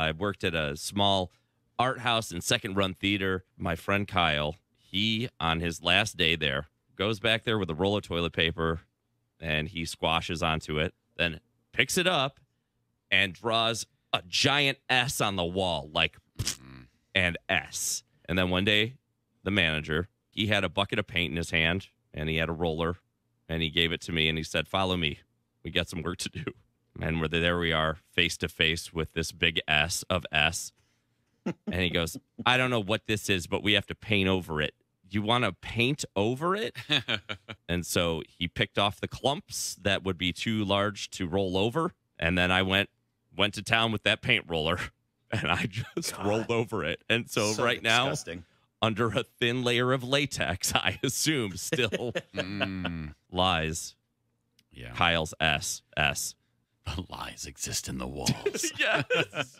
I worked at a small art house and second run theater. My friend Kyle, he on his last day there goes back there with a roll of toilet paper and he squashes onto it, then picks it up and draws a giant S on the wall, like mm-hmm. and S. And then one day, the manager, he had a bucket of paint in his hand and he had a roller and he gave it to me and he said, Follow me. We got some work to do and we're there we are face to face with this big S of S. and he goes, I don't know what this is, but we have to paint over it. You want to paint over it? and so he picked off the clumps that would be too large to roll over. And then I went went to town with that paint roller and I just God. rolled over it. And so, so right disgusting. now under a thin layer of latex, I assume still mm. lies yeah. Kyle's S S. lies exist in the walls. yes.